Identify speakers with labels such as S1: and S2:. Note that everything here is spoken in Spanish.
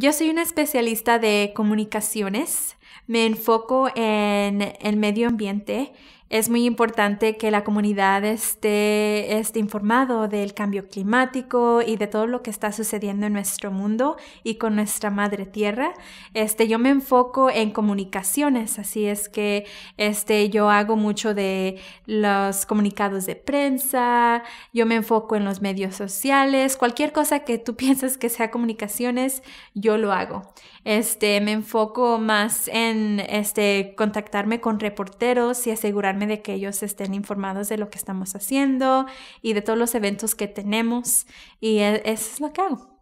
S1: Yo soy una especialista de comunicaciones. Me enfoco en el medio ambiente es muy importante que la comunidad esté, esté informado del cambio climático y de todo lo que está sucediendo en nuestro mundo y con nuestra madre tierra. Este, yo me enfoco en comunicaciones, así es que este, yo hago mucho de los comunicados de prensa, yo me enfoco en los medios sociales, cualquier cosa que tú pienses que sea comunicaciones, yo lo hago. Este, me enfoco más en este, contactarme con reporteros y asegurarme de que ellos estén informados de lo que estamos haciendo y de todos los eventos que tenemos. Y e, eso es lo que hago.